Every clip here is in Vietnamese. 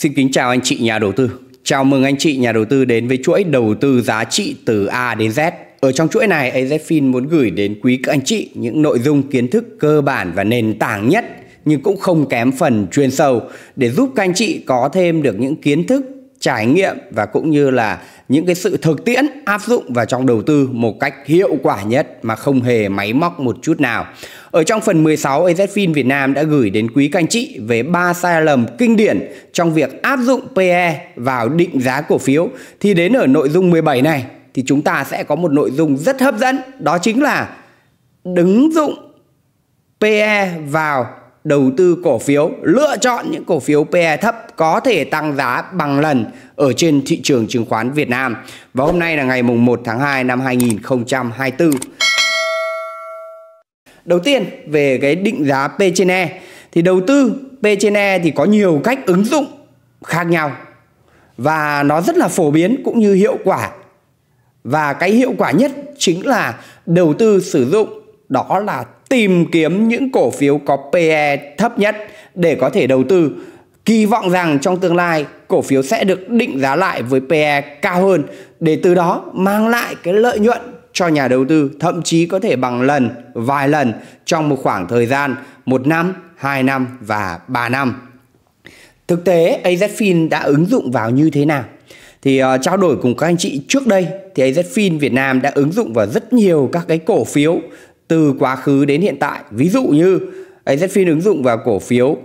Xin kính chào anh chị nhà đầu tư. Chào mừng anh chị nhà đầu tư đến với chuỗi đầu tư giá trị từ A đến Z. Ở trong chuỗi này, AZFIN muốn gửi đến quý các anh chị những nội dung kiến thức cơ bản và nền tảng nhất nhưng cũng không kém phần chuyên sâu để giúp các anh chị có thêm được những kiến thức, trải nghiệm và cũng như là những cái sự thực tiễn áp dụng vào trong đầu tư một cách hiệu quả nhất mà không hề máy móc một chút nào. Ở trong phần 16, AZFIN Việt Nam đã gửi đến quý canh chị về 3 sai lầm kinh điển trong việc áp dụng PE vào định giá cổ phiếu. Thì đến ở nội dung 17 này thì chúng ta sẽ có một nội dung rất hấp dẫn, đó chính là đứng dụng PE vào đầu tư cổ phiếu, lựa chọn những cổ phiếu PE thấp có thể tăng giá bằng lần ở trên thị trường chứng khoán Việt Nam. Và hôm nay là ngày mùng 1 tháng 2 năm 2024. Đầu tiên về cái định giá P E thì đầu tư P E thì có nhiều cách ứng dụng khác nhau và nó rất là phổ biến cũng như hiệu quả. Và cái hiệu quả nhất chính là đầu tư sử dụng đó là tìm kiếm những cổ phiếu có PE thấp nhất để có thể đầu tư. Kỳ vọng rằng trong tương lai cổ phiếu sẽ được định giá lại với PE cao hơn để từ đó mang lại cái lợi nhuận cho nhà đầu tư thậm chí có thể bằng lần, vài lần trong một khoảng thời gian 1 năm, 2 năm và 3 năm. Thực tế AZFIN đã ứng dụng vào như thế nào? Thì uh, trao đổi cùng các anh chị trước đây thì AZFIN Việt Nam đã ứng dụng vào rất nhiều các cái cổ phiếu từ quá khứ đến hiện tại. Ví dụ như AZFIN ứng dụng vào cổ phiếu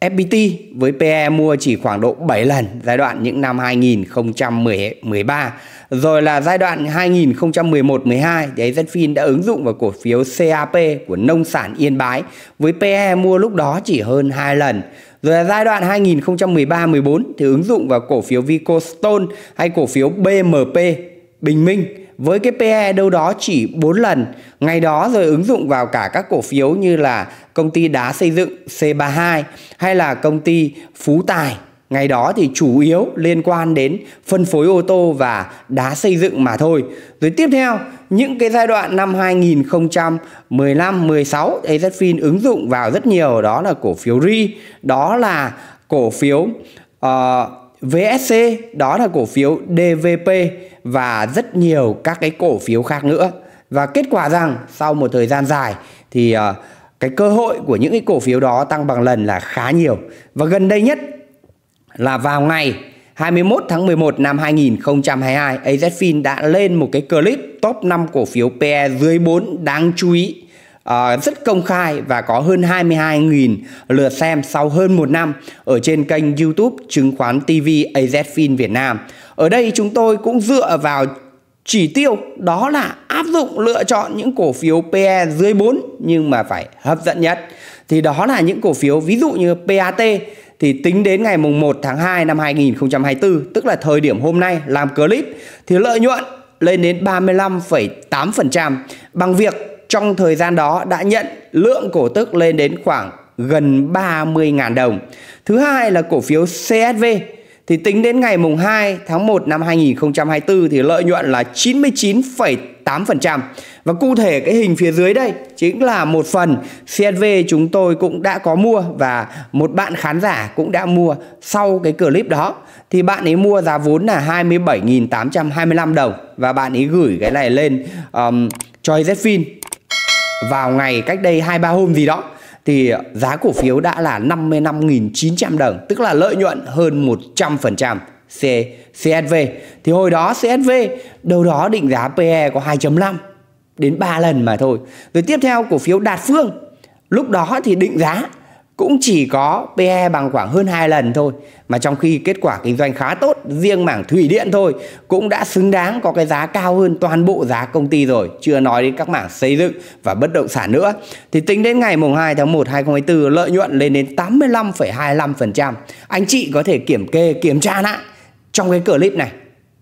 FPT với PE mua chỉ khoảng độ 7 lần giai đoạn những năm 2013. Rồi là giai đoạn 2011-12 thì AZFIN đã ứng dụng vào cổ phiếu CAP của nông sản Yên Bái với PE mua lúc đó chỉ hơn 2 lần. Rồi là giai đoạn 2013-14 thì ứng dụng vào cổ phiếu Vico hay cổ phiếu BMP Bình Minh với cái PE đâu đó chỉ 4 lần. Ngày đó rồi ứng dụng vào cả các cổ phiếu như là công ty đá xây dựng C32 hay là công ty Phú Tài. Ngày đó thì chủ yếu liên quan đến phân phối ô tô và đá xây dựng mà thôi. Rồi tiếp theo, những cái giai đoạn năm 2015, 16 AZFIN ứng dụng vào rất nhiều đó là cổ phiếu RI, đó là cổ phiếu uh, VSC đó là cổ phiếu DVP và rất nhiều các cái cổ phiếu khác nữa và kết quả rằng sau một thời gian dài thì ờ, cái cơ hội của những cái cổ phiếu đó tăng bằng lần là khá nhiều và gần đây nhất là vào ngày 21 tháng 11 năm 2022 AZFIN đã lên một cái clip top 5 cổ phiếu PE dưới 4 đáng chú ý à, rất công khai và có hơn 22.000 lượt xem sau hơn một năm ở trên kênh YouTube Chứng khoán TV AZFIN Việt Nam. Ở đây chúng tôi cũng dựa vào chỉ tiêu đó là áp dụng lựa chọn những cổ phiếu PE dưới 4 nhưng mà phải hấp dẫn nhất. Thì đó là những cổ phiếu ví dụ như PAT thì tính đến ngày mùng 1 tháng 2 năm 2024 tức là thời điểm hôm nay làm clip thì lợi nhuận lên đến 35,8% bằng việc trong thời gian đó đã nhận lượng cổ tức lên đến khoảng gần 30.000 đồng. Thứ hai là cổ phiếu CSV thì tính đến ngày mùng 2 tháng 1 năm 2024 thì lợi nhuận là 99,8% và cụ thể cái hình phía dưới đây chính là một phần CSV chúng tôi cũng đã có mua và một bạn khán giả cũng đã mua sau cái clip đó thì bạn ấy mua giá vốn là 27.825 đồng và bạn ấy gửi cái này lên um, cho ZFIN vào ngày cách đây 2 3 hôm gì đó thì giá cổ phiếu đã là 55.900 đồng, tức là lợi nhuận hơn 100% C, CSV. Thì hồi đó CSV đâu đó định giá PE có 2.5 đến 3 lần mà thôi. Rồi tiếp theo cổ phiếu Đạt Phương, lúc đó thì định giá cũng chỉ có PE bằng khoảng hơn 2 lần thôi mà trong khi kết quả kinh doanh khá tốt riêng mảng thủy điện thôi cũng đã xứng đáng có cái giá cao hơn toàn bộ giá công ty rồi chưa nói đến các mảng xây dựng và bất động sản nữa thì tính đến ngày mùng 2 tháng 1 2024 lợi nhuận lên đến 85,25% anh chị có thể kiểm kê kiểm tra lại trong cái clip này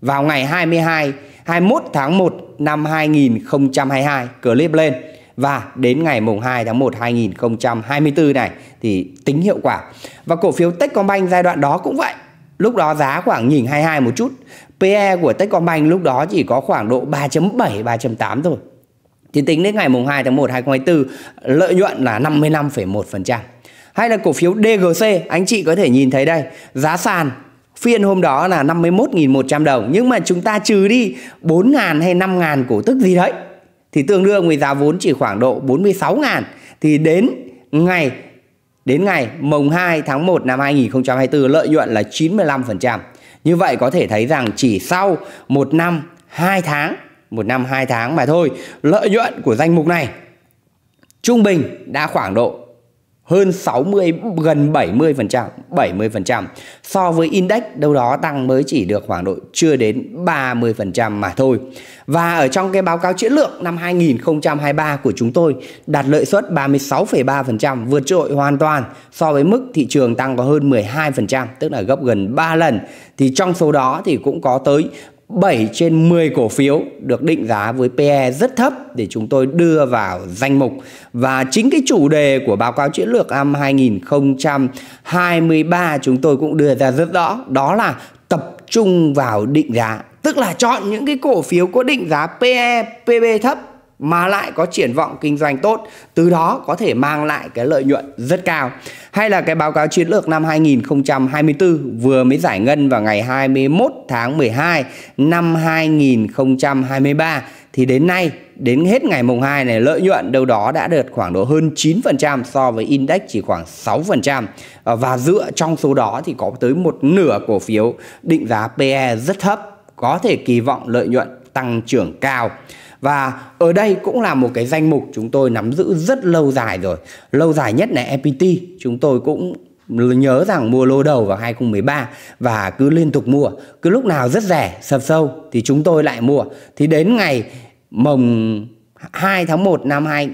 vào ngày 22 21 tháng 1 năm 2022 clip lên và đến ngày mùng 2 tháng 1 2024 này thì tính hiệu quả. Và cổ phiếu Techcombank giai đoạn đó cũng vậy. Lúc đó giá khoảng nhìn 22 một chút. PE của Techcombank lúc đó chỉ có khoảng độ 3.7 3.8 thôi. Thì tính đến ngày mùng 2 tháng 1 2024 lợi nhuận là 55,1%. Hay là cổ phiếu DGC anh chị có thể nhìn thấy đây, giá sàn phiên hôm đó là 51.100 đồng nhưng mà chúng ta trừ đi 4.000 hay 5.000 cổ tức gì đấy thì tương đương với giá vốn chỉ khoảng độ 46 ngàn thì đến ngày đến ngày mùng 2 tháng 1 năm 2024 lợi nhuận là 95%. Như vậy có thể thấy rằng chỉ sau một năm 2 tháng, một năm 2 tháng mà thôi, lợi nhuận của danh mục này trung bình đã khoảng độ hơn 60 gần 70%, 70% so với index đâu đó tăng mới chỉ được khoảng độ chưa đến 30% mà thôi. Và ở trong cái báo cáo chiến lược năm 2023 của chúng tôi đạt lợi suất 36,3% vượt trội hoàn toàn so với mức thị trường tăng có hơn 12%, tức là gấp gần 3 lần. Thì trong số đó thì cũng có tới 7 trên 10 cổ phiếu được định giá với PE rất thấp để chúng tôi đưa vào danh mục. Và chính cái chủ đề của báo cáo chiến lược năm 2023 chúng tôi cũng đưa ra rất rõ, đó là tập trung vào định giá, tức là chọn những cái cổ phiếu có định giá PE, PB thấp mà lại có triển vọng kinh doanh tốt, từ đó có thể mang lại cái lợi nhuận rất cao. Hay là cái báo cáo chiến lược năm 2024 vừa mới giải ngân vào ngày 21 tháng 12 năm 2023 thì đến nay đến hết ngày mùng 2 này lợi nhuận đâu đó đã được khoảng độ hơn 9% so với index chỉ khoảng 6% và dựa trong số đó thì có tới một nửa cổ phiếu định giá PE rất thấp có thể kỳ vọng lợi nhuận tăng trưởng cao và ở đây cũng là một cái danh mục chúng tôi nắm giữ rất lâu dài rồi lâu dài nhất là FPT chúng tôi cũng nhớ rằng mua lô đầu vào 2013 và cứ liên tục mua cứ lúc nào rất rẻ sập sâu thì chúng tôi lại mua thì đến ngày mồng 2 tháng 1 năm 2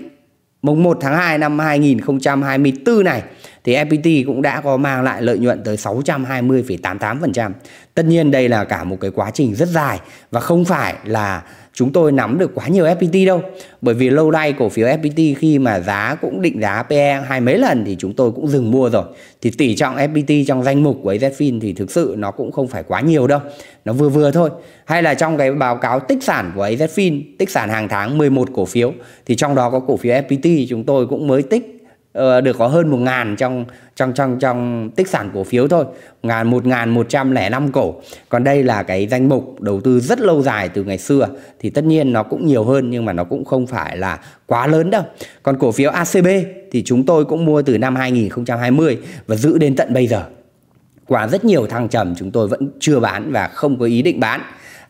mùng 1 tháng 2 năm 2024 này thì FPT cũng đã có mang lại lợi nhuận tới 620,88%. Tất nhiên đây là cả một cái quá trình rất dài và không phải là chúng tôi nắm được quá nhiều FPT đâu bởi vì lâu nay cổ phiếu FPT khi mà giá cũng định giá PE hai mấy lần thì chúng tôi cũng dừng mua rồi thì tỷ trọng FPT trong danh mục của AZFIN thì thực sự nó cũng không phải quá nhiều đâu nó vừa vừa thôi hay là trong cái báo cáo tích sản của AZFIN tích sản hàng tháng 11 cổ phiếu thì trong đó có cổ phiếu FPT chúng tôi cũng mới tích Ờ, được có hơn 1.000 trong trong trong trong tích sản cổ phiếu thôi, ngàn ngàn một một trăm lẻ năm cổ. Còn đây là cái danh mục đầu tư rất lâu dài từ ngày xưa thì tất nhiên nó cũng nhiều hơn nhưng mà nó cũng không phải là quá lớn đâu. Còn cổ phiếu ACB thì chúng tôi cũng mua từ năm 2020 và giữ đến tận bây giờ. Qua rất nhiều thăng trầm chúng tôi vẫn chưa bán và không có ý định bán.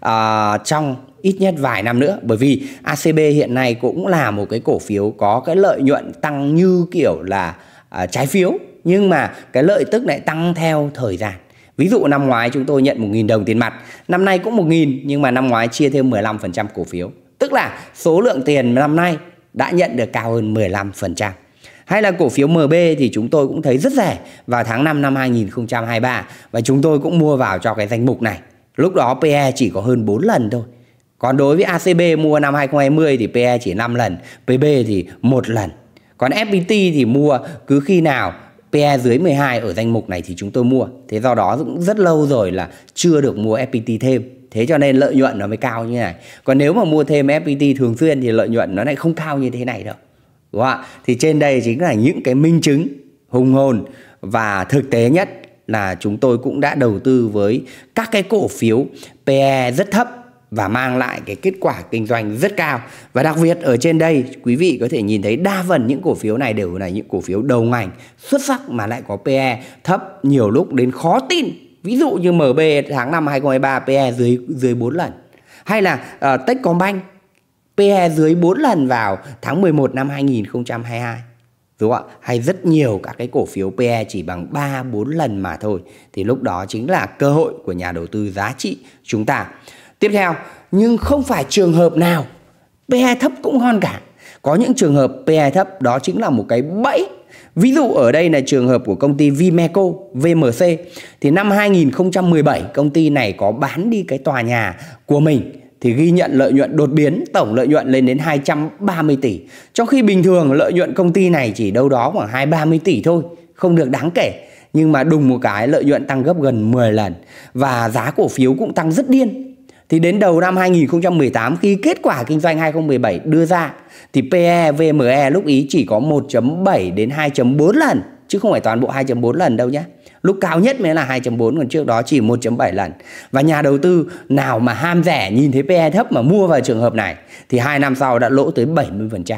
À, trong ít nhất vài năm nữa bởi vì ACB hiện nay cũng là một cái cổ phiếu có cái lợi nhuận tăng như kiểu là uh, trái phiếu nhưng mà cái lợi tức lại tăng theo thời gian. Ví dụ năm ngoái chúng tôi nhận 1.000 đồng tiền mặt, năm nay cũng 1.000 nhưng mà năm ngoái chia thêm 15% cổ phiếu. Tức là số lượng tiền năm nay đã nhận được cao hơn 15%. Hay là cổ phiếu MB thì chúng tôi cũng thấy rất rẻ vào tháng 5 năm 2023 và chúng tôi cũng mua vào cho cái danh mục này. Lúc đó PE chỉ có hơn 4 lần thôi. Còn đối với ACB mua năm 2020 thì PE chỉ 5 lần, PB thì một lần. Còn FPT thì mua cứ khi nào PE dưới 12 ở danh mục này thì chúng tôi mua. Thế do đó cũng rất lâu rồi là chưa được mua FPT thêm. Thế cho nên lợi nhuận nó mới cao như này. Còn nếu mà mua thêm FPT thường xuyên thì lợi nhuận nó lại không cao như thế này đâu. Đúng không ạ? Thì trên đây chính là những cái minh chứng hùng hồn và thực tế nhất là chúng tôi cũng đã đầu tư với các cái cổ phiếu PE rất thấp và mang lại cái kết quả kinh doanh rất cao. Và đặc biệt ở trên đây quý vị có thể nhìn thấy đa phần những cổ phiếu này đều là những cổ phiếu đầu ngành xuất sắc mà lại có PE thấp nhiều lúc đến khó tin. Ví dụ như MB tháng 5 2023 PE dưới dưới 4 lần. Hay là uh, Techcombank PE dưới 4 lần vào tháng 11 năm 2022 đúng không ạ? Hay rất nhiều các cái cổ phiếu PE chỉ bằng 3 4 lần mà thôi thì lúc đó chính là cơ hội của nhà đầu tư giá trị chúng ta. Tiếp theo, nhưng không phải trường hợp nào PE thấp cũng ngon cả. Có những trường hợp PE thấp đó chính là một cái bẫy. Ví dụ ở đây là trường hợp của công ty Vimeco VMC thì năm 2017 công ty này có bán đi cái tòa nhà của mình thì ghi nhận lợi nhuận đột biến, tổng lợi nhuận lên đến 230 tỷ. Trong khi bình thường lợi nhuận công ty này chỉ đâu đó khoảng 230 tỷ thôi, không được đáng kể. Nhưng mà đùng một cái lợi nhuận tăng gấp gần 10 lần và giá cổ phiếu cũng tăng rất điên thì đến đầu năm 2018 khi kết quả kinh doanh 2017 đưa ra thì PE VME lúc ý chỉ có 1.7 đến 2.4 lần chứ không phải toàn bộ 2.4 lần đâu nhé. Lúc cao nhất mới là 2.4 còn trước đó chỉ 1.7 lần. Và nhà đầu tư nào mà ham rẻ nhìn thấy PE thấp mà mua vào trường hợp này thì 2 năm sau đã lỗ tới 70%.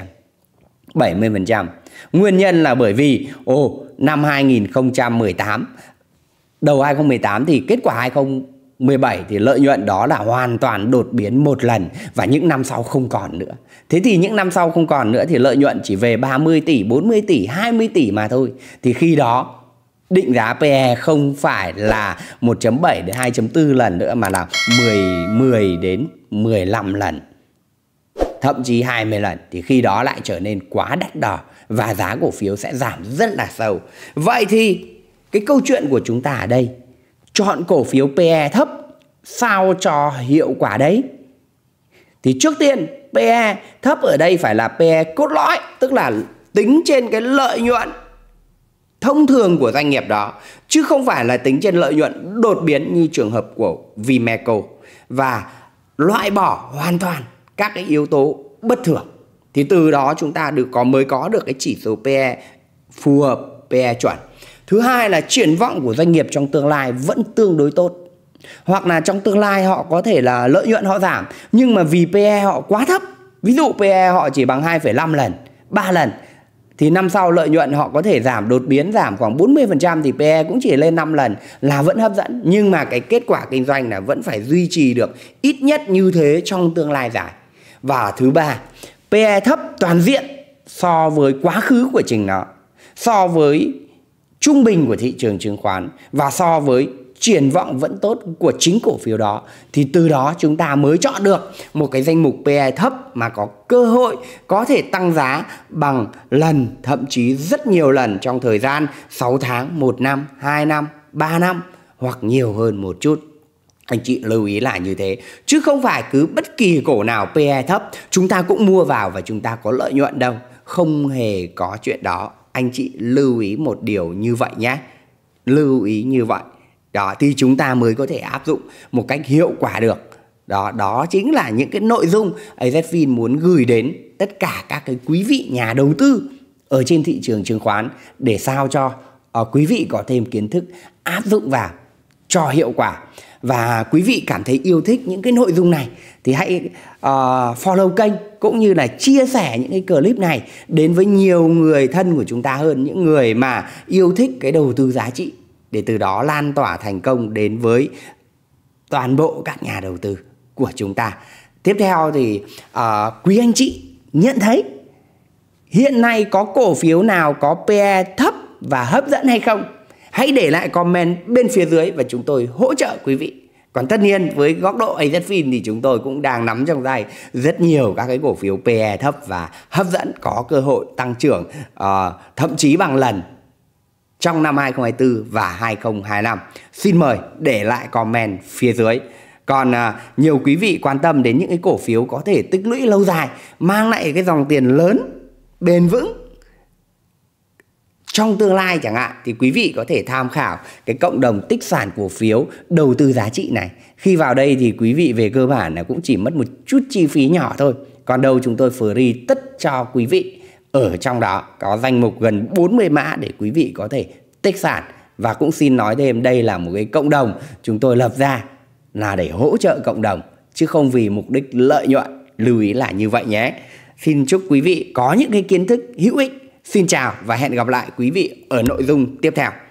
70%. Nguyên nhân là bởi vì ồ năm 2018 đầu 2018 thì kết quả 20 17 thì lợi nhuận đó là hoàn toàn đột biến một lần và những năm sau không còn nữa. Thế thì những năm sau không còn nữa thì lợi nhuận chỉ về 30 tỷ, 40 tỷ, 20 tỷ mà thôi. Thì khi đó định giá PE không phải là 1.7 đến 2.4 lần nữa mà là 10 10 đến 15 lần. Thậm chí 20 lần thì khi đó lại trở nên quá đắt đỏ và giá cổ phiếu sẽ giảm rất là sâu. Vậy thì cái câu chuyện của chúng ta ở đây chọn cổ phiếu PE thấp sao cho hiệu quả đấy. Thì trước tiên PE thấp ở đây phải là PE cốt lõi, tức là tính trên cái lợi nhuận thông thường của doanh nghiệp đó chứ không phải là tính trên lợi nhuận đột biến như trường hợp của Vimeco và loại bỏ hoàn toàn các cái yếu tố bất thường. Thì từ đó chúng ta được có mới có được cái chỉ số PE phù hợp PE chuẩn. Thứ hai là triển vọng của doanh nghiệp trong tương lai vẫn tương đối tốt. Hoặc là trong tương lai họ có thể là lợi nhuận họ giảm nhưng mà vì PE họ quá thấp. Ví dụ PE họ chỉ bằng 2,5 lần, 3 lần thì năm sau lợi nhuận họ có thể giảm đột biến giảm khoảng 40% thì PE cũng chỉ lên 5 lần là vẫn hấp dẫn nhưng mà cái kết quả kinh doanh là vẫn phải duy trì được ít nhất như thế trong tương lai dài. Và thứ ba, PE thấp toàn diện so với quá khứ của trình nó, so với trung bình của thị trường chứng khoán và so với triển vọng vẫn tốt của chính cổ phiếu đó thì từ đó chúng ta mới chọn được một cái danh mục PE thấp mà có cơ hội có thể tăng giá bằng lần thậm chí rất nhiều lần trong thời gian 6 tháng, 1 năm, 2 năm, 3 năm hoặc nhiều hơn một chút. Anh chị lưu ý là như thế Chứ không phải cứ bất kỳ cổ nào PE thấp Chúng ta cũng mua vào và chúng ta có lợi nhuận đâu Không hề có chuyện đó anh chị lưu ý một điều như vậy nhé lưu ý như vậy đó thì chúng ta mới có thể áp dụng một cách hiệu quả được đó đó chính là những cái nội dung AZFIN muốn gửi đến tất cả các cái quý vị nhà đầu tư ở trên thị trường chứng khoán để sao cho uh, quý vị có thêm kiến thức áp dụng vào cho hiệu quả và quý vị cảm thấy yêu thích những cái nội dung này thì hãy uh, follow kênh cũng như là chia sẻ những cái clip này đến với nhiều người thân của chúng ta hơn những người mà yêu thích cái đầu tư giá trị để từ đó lan tỏa thành công đến với toàn bộ các nhà đầu tư của chúng ta tiếp theo thì uh, quý anh chị nhận thấy hiện nay có cổ phiếu nào có PE thấp và hấp dẫn hay không hãy để lại comment bên phía dưới và chúng tôi hỗ trợ quý vị. Còn tất nhiên với góc độ AZFIN thì chúng tôi cũng đang nắm trong tay rất nhiều các cái cổ phiếu PE thấp và hấp dẫn có cơ hội tăng trưởng uh, thậm chí bằng lần trong năm 2024 và 2025. Xin mời để lại comment phía dưới. Còn à, nhiều quý vị quan tâm đến những cái cổ phiếu có thể tích lũy lâu dài, mang lại cái dòng tiền lớn, bền vững trong tương lai chẳng hạn thì quý vị có thể tham khảo cái cộng đồng tích sản cổ phiếu đầu tư giá trị này. Khi vào đây thì quý vị về cơ bản là cũng chỉ mất một chút chi phí nhỏ thôi. Còn đâu chúng tôi free tất cho quý vị. Ở trong đó có danh mục gần 40 mã để quý vị có thể tích sản. Và cũng xin nói thêm đây là một cái cộng đồng chúng tôi lập ra là để hỗ trợ cộng đồng chứ không vì mục đích lợi nhuận. Lưu ý là như vậy nhé. Xin chúc quý vị có những cái kiến thức hữu ích Xin chào và hẹn gặp lại quý vị ở nội dung tiếp theo.